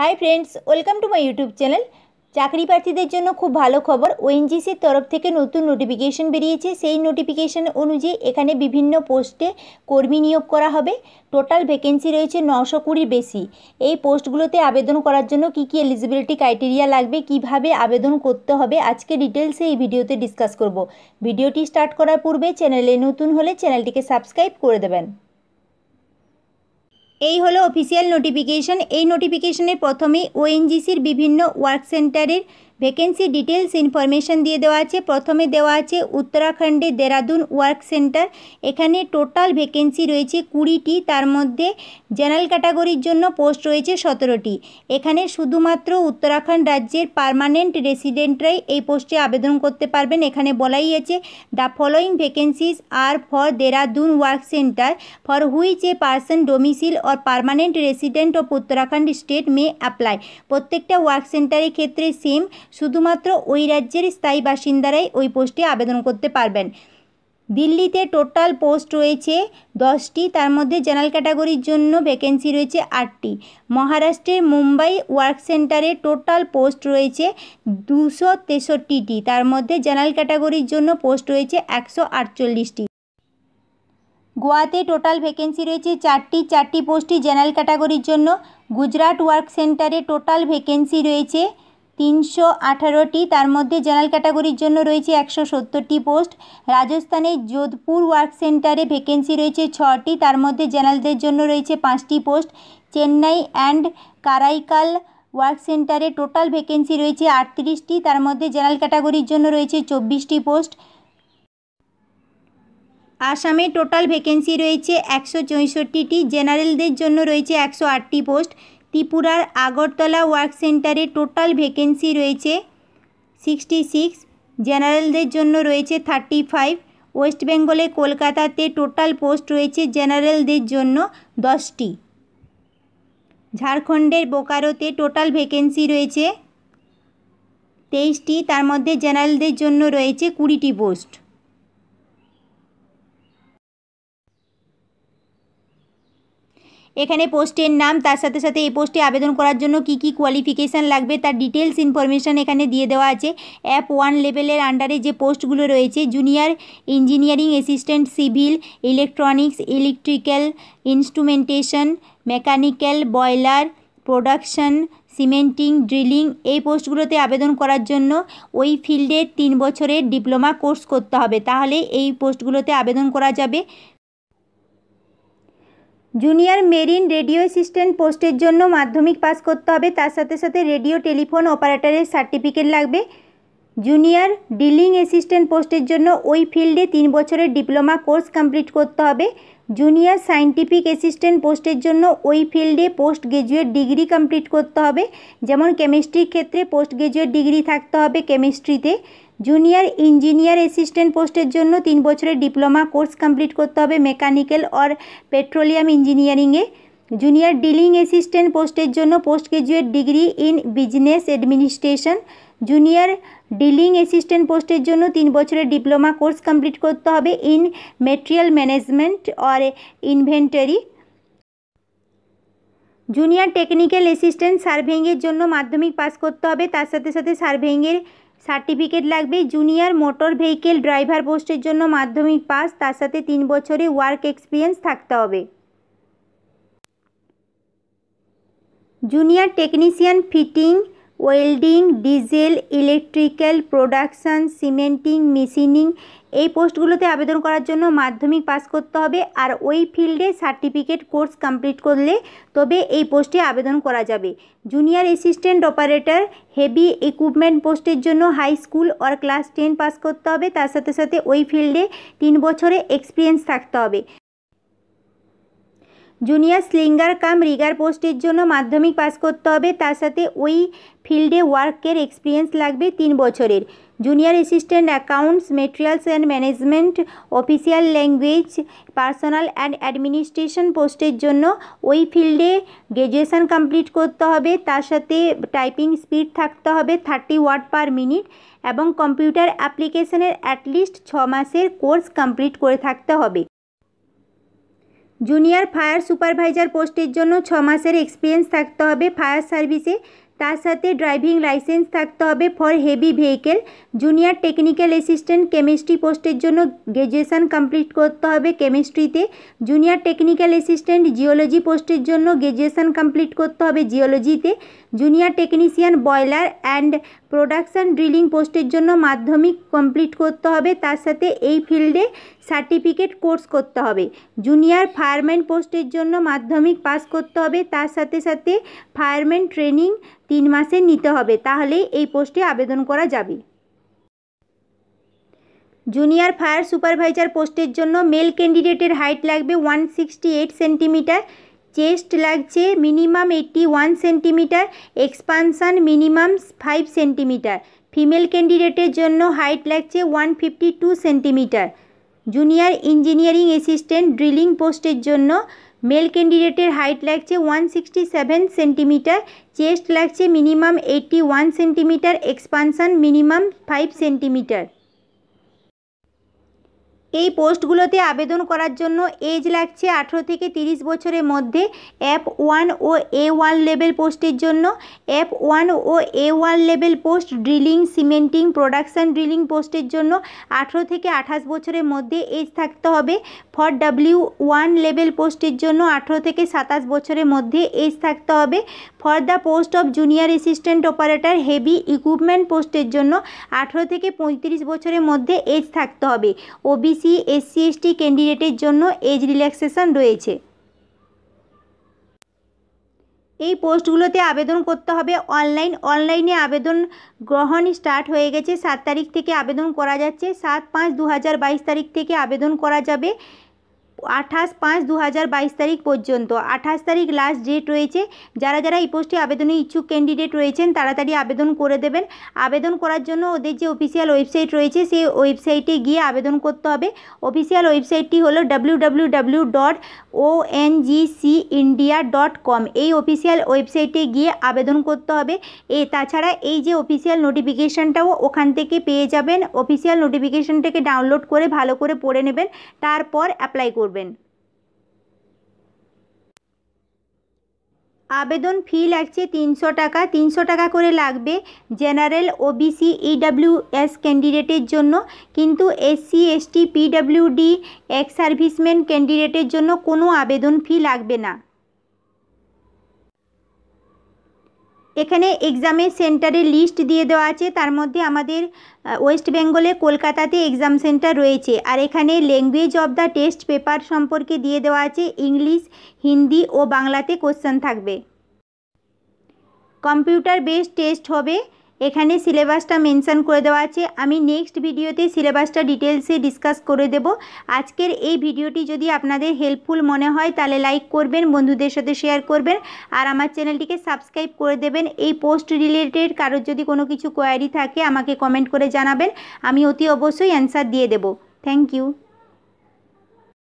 high friends welcome to my YouTube channel চাকরি প্রার্থীদের জন্য খুব ভালো খবর ওএনজিসির তরফ থেকে নতুন নোটিফিকেশন বেরিয়েছে সেই নোটিফিকেশন অনুযায়ী এখানে বিভিন্ন পোস্টে কর্মী নিয়োগ করা হবে টোটাল ভ্যাকেন্সি রয়েছে নশো কুড়ির বেশি এই পোস্টগুলোতে আবেদন করার জন্য কি কি এলিজিবিলিটি ক্রাইটেরিয়া লাগবে কিভাবে আবেদন করতে হবে আজকে ডিটেলস এই ভিডিওতে ডিসকাস করব ভিডিওটি স্টার্ট করার পূর্বে চ্যানেলে নতুন হলে চ্যানেলটিকে সাবস্ক্রাইব করে দেবেন এই হলো অফিসিয়াল নোটিফিকেশন এই নোটিফিকেশনের প্রথমেই ওএনজিসির বিভিন্ন ওয়ার্ক সেন্টারের ভ্যাকেন্সি ডিটেলস ইনফরমেশান দিয়ে দেওয়া আছে প্রথমে দেওয়া আছে উত্তরাখণ্ডে দেরাদুন ওয়ার্ক সেন্টার এখানে টোটাল ভ্যাকেন্সি রয়েছে কুড়িটি তার মধ্যে জেনারেল ক্যাটাগরির জন্য পোস্ট রয়েছে সতেরোটি এখানে শুধুমাত্র উত্তরাখণ্ড রাজ্যের পারমানেন্ট রেসিডেন্টরাই এই পোস্টে আবেদন করতে পারবেন এখানে বলাই আছে the following vacancies are for Dehradun work centre for which a person domicile or permanent resident of Uttarakhand state may apply প্রত্যেকটা ওয়ার্ক সেন্টারের ক্ষেত্রে সেম শুধুমাত্র ওই রাজ্যের স্থায়ী বাসিন্দারাই ওই পোস্টে আবেদন করতে পারবেন দিল্লিতে টোটাল পোস্ট রয়েছে দশটি তার মধ্যে জেনারেল ক্যাটাগরির জন্য ভ্যাকেন্সি রয়েছে আটটি মহারাষ্ট্রের মুম্বাই ওয়ার্ক সেন্টারে টোটাল পোস্ট রয়েছে দুশো তেষট্টিটি তার মধ্যে জেনারেল ক্যাটাগরির জন্য পোস্ট রয়েছে একশো আটচল্লিশটি গোয়াতে টোটাল ভ্যাকেন্সি রয়েছে চারটি চারটি পোস্টই জেনারেল ক্যাটাগরির জন্য গুজরাট ওয়ার্ক সেন্টারে টোটাল ভ্যাকেন্সি রয়েছে তিনশো আঠারোটি তার মধ্যে জেনারেল ক্যাটাগরির জন্য রয়েছে একশো সত্তরটি পোস্ট রাজস্থানের যোধপুর ওয়ার্ক সেন্টারে ভ্যাকেন্সি রয়েছে ছটি তার মধ্যে জেনারেলদের জন্য রয়েছে পাঁচটি post Chennai and Karaikal work সেন্টারে টোটাল ভ্যাকেন্সি রয়েছে আটত্রিশটি তার মধ্যে জেনারেল ক্যাটাগরির জন্য রয়েছে চব্বিশটি পোস্ট আসামে টোটাল ভ্যাকেন্সি রয়েছে একশো চৌষট্টিটি জেনারেলদের জন্য রয়েছে একশো আটটি পোস্ট ত্রিপুরার আগরতলা ওয়ার্ক সেন্টারে টোটাল ভ্যাকেন্সি রয়েছে সিক্সটি সিক্স জেনারেলদের জন্য রয়েছে থার্টি ফাইভ ওয়েস্ট বেঙ্গলে কলকাতাতে টোটাল পোস্ট রয়েছে জেনারেলদের জন্য দশটি ঝাড়খণ্ডের বোকারোতে টোটাল ভ্যাকেন্সি রয়েছে তেইশটি তার মধ্যে জেনারেলদের জন্য রয়েছে কুড়িটি পোস্ট এখানে পোস্টের নাম তার সাথে সাথে এই পোস্টে আবেদন করার জন্য কি কি কোয়ালিফিকেশান লাগবে তার ডিটেলস ইনফরমেশান এখানে দিয়ে দেওয়া আছে অ্যাপ ওয়ান লেভেলের আন্ডারে যে পোস্টগুলো রয়েছে junior engineering assistant civil electronics electrical instrumentation mechanical boiler production cementing drilling এই পোস্টগুলোতে আবেদন করার জন্য ওই ফিল্ডে তিন বছরের ডিপ্লোমা কোর্স করতে হবে তাহলে এই পোস্টগুলোতে আবেদন করা যাবে জুনিয়র মেরিন রেডিও অ্যাসিস্ট্যান্ট পোস্টের জন্য মাধ্যমিক পাস করতে হবে তার সাথে সাথে রেডিও টেলিফোন অপারেটরের সার্টিফিকেট লাগবে জুনিয়র ডিলিং অ্যাসিস্ট্যান্ট পোস্টের জন্য ওই ফিল্ডে তিন বছরের ডিপ্লোমা কোর্স কমপ্লিট করতে হবে জুনিয়র সায়েন্টিফিক অ্যাসিস্ট্যান্ট পোস্টের জন্য ওই ফিল্ডে পোস্ট গ্রাজুয়েট ডিগ্রি কমপ্লিট করতে হবে যেমন কেমিস্ট্রির ক্ষেত্রে পোস্ট গ্রাজুয়েট ডিগ্রি থাকতে হবে কেমিস্ট্রিতে জুনিয়র ইঞ্জিনিয়ার অ্যাসিস্ট্যান্ট পোস্টের জন্য তিন বছরের ডিপ্লোমা কোর্স কমপ্লিট করতে হবে মেকানিক্যাল অর পেট্রোলিয়াম ইঞ্জিনিয়ারিংয়ে জুনিয়র ডিলিং অ্যাসিস্ট্যান্ট পোস্টের জন্য post graduate degree in business administration junior dealing assistant পোস্টের জন্য তিন বছরের ডিপ্লোমা কোর্স কমপ্লিট করতে হবে in material management or inventory junior technical assistant সার্ভেইংয়ের জন্য মাধ্যমিক পাস করতে হবে তার সাথে সাথে সার্ভেইংয়ের সার্টিফিকেট লাগবে জুনিয়র মোটর ভেহিকেল ড্রাইভার পোস্টের জন্য মাধ্যমিক পাস তার সাথে তিন বছরে ওয়ার্ক এক্সপিরিয়েন্স থাকতে হবে junior technician fitting welding diesel electrical production cementing machining এই পোস্টগুলোতে আবেদন করার জন্য মাধ্যমিক পাস করতে হবে আর ওই ফিল্ডে সার্টিফিকেট কোর্স কমপ্লিট করলে তবে এই পোস্টে আবেদন করা যাবে junior assistant operator heavy equipment পোস্টের জন্য high school or class ten pass করতে হবে তার সাথে সাথে ওই ফিল্ডে তিন বছরে এক্সপিরিয়েন্স থাকতে হবে জুনিয়র স্লিঙ্গার কাম রিগার পোস্টের জন্য মাধ্যমিক পাস করতে হবে তার সাথে ওই ফিল্ডে ওয়ার্কের এক্সপিরিয়েন্স লাগবে তিন বছরের junior assistant accounts materials and management official language personnel and administration পোস্টের জন্য ওই ফিল্ডে গ্র্যাজুয়েশান কমপ্লিট করতে হবে তার সাথে টাইপিং স্পিড থাকতে হবে থার্টি ওয়ার্ড পার মিনিট এবং কম্পিউটার অ্যাপ্লিকেশনের অ্যাটলিস্ট ছ মাসের কোর্স কমপ্লিট করে থাকতে হবে জুনিয়র ফায়ার সুপারভাইজার পোস্টের জন্য ছ মাসের এক্সপিরিয়েন্স থাকতে হবে ফায়ার সার্ভিসে তার সাথে ড্রাইভিং লাইসেন্স থাকতে হবে for heavy vehicle junior technical assistant chemistry পোস্টের জন্য গ্র্যাজুয়েশন কমপ্লিট করতে হবে কেমিস্ট্রিতে জুনিয়র টেকনিক্যাল অ্যাসিস্ট্যান্ট জিওলজি পোস্টের জন্য গ্র্যাজুয়েশন কমপ্লিট করতে হবে জিওলজিতে junior technician boiler and production drilling পোস্টের জন্য মাধ্যমিক কমপ্লিট করতে হবে তার সাথে এই ফিল্ডে সার্টিফিকেট কোর্স করতে হবে জুনিয়র ফায়ারম্যান পোস্টের জন্য মাধ্যমিক পাস করতে হবে তার সাথে সাথে ফায়ারম্যান ট্রেনিং তিন মাসে নিতে হবে তাহলে এই পোস্টে আবেদন করা যাবে জুনিয়র ফায়ার সুপারভাইজার পোস্টের জন্য মেল ক্যান্ডিডেটের হাইট লাগবে one sixty eight centimetre chest লাগছে minimum eighty one centimetre expansion minimum five centimetre female ক্যান্ডিডেটের জন্য হাইট লাগছে one fifty two centimetre junior engineering assistant drilling পোস্টের জন্য মেল ক্যান্ডিডেটের হাইট লাগছে one sixty seven centimetre chest লাগছে minimum eighty one centimetre expansion minimum five centimetre এই পোস্টগুলোতে আবেদন করার জন্য এজ লাগছে আঠেরো থেকে তিরিশ বছরের মধ্যে অ্যাপ ওয়ান ও এ ওয়ান লেভেল পোস্টের জন্য অ্যাপ ওয়ান ও এ one level post drilling cementing production drilling পোস্টের জন্য আঠেরো থেকে আঠাশ বছরের মধ্যে এজ থাকতে হবে ফর ডাব্লিউ ওয়ান লেভেল পোস্টের জন্য আঠেরো থেকে সাতাশ বছরের মধ্যে এজ থাকতে হবে for the post of junior assistant operator heavy equipment পোস্টের জন্য আঠেরো থেকে পঁয়ত্রিশ বছরের মধ্যে এজ থাকতে হবে ওবিসি ওবিসি এসসি এসটি ক্যান্ডিডেটের জন্য এজ রিল্যাক্সেশন রয়েছে এই পোস্টগুলোতে আবেদন করতে হবে অনলাইন অনলাইনে আবেদন গ্রহণ স্টার্ট হয়ে গেছে সাত তারিখ থেকে আবেদন করা যাচ্ছে সাত পাঁচ দু তারিখ থেকে আবেদন করা যাবে আঠাশ পাঁচ দু হাজার বাইশ তারিখ পর্যন্ত আঠাশ তারিখ লাস্ট ডেট রয়েছে যারা যারা এই পোস্টে আবেদনে ইচ্ছুক ক্যান্ডিডেট রয়েছেন তাড়াতাড়ি আবেদন করে দেবেন আবেদন করার জন্য ওদের যে অফিসিয়াল ওয়েবসাইট রয়েছে সেই ওয়েবসাইটে গিয়ে আবেদন করতে হবে অফিসিয়াল ওয়েবসাইটটি হলো W dot G C India dot com এই অফিসিয়াল ওয়েবসাইটে গিয়ে আবেদন করতে হবে এ তাছাড়া এই যে অফিসিয়াল নোটিফিকেশানটাও ওখান থেকে পেয়ে যাবেন অফিসিয়াল নোটিফিকেশানটাকে ডাউনলোড করে ভালো করে পড়ে নেবেন তারপর অ্যাপ্লাই করবেন করবেন আবেদন ফি লাগছে তিনশো টাকা তিনশো টাকা করে লাগবে জেনারেল ওবিসি ইডাব্লিউ এস ক্যান্ডিডেটের জন্য কিন্তু SC ST PWD ex serviceman ক্যান্ডিডেটের জন্য কোনো আবেদন ফি লাগবে না এখানে এক্সামের সেন্টারের লিস্ট দিয়ে দেওয়া আছে তার মধ্যে আমাদের ওয়েস্ট বেঙ্গলে কলকাতাতে এক্সাম সেন্টার রয়েছে আর এখানে language of the test paper সম্পর্কে দিয়ে দেওয়া আছে ইংলিশ হিন্দি ও বাংলাতে কোশ্চেন থাকবে কম্পিউটার বেসড টেস্ট হবে এখানে সিলেবাসটা মেনশান করে দেওয়া আছে আমি নেক্সট ভিডিওতে সিলেবাসটা ডিটেলসে ডিসকাস করে দেব আজকের এই ভিডিওটি যদি আপনাদের হেল্পফুল মনে হয় তাহলে লাইক করবেন বন্ধুদের সাথে শেয়ার করবেন আর আমার চ্যানেলটিকে সাবস্ক্রাইব করে দেবেন এই পোস্ট রিলেটেড কারোর যদি কোনো কিছু কোয়ারি থাকে আমাকে কমেন্ট করে জানাবেন আমি অতি অবশ্যই অ্যান্সার দিয়ে দেব থ্যাংক ইউ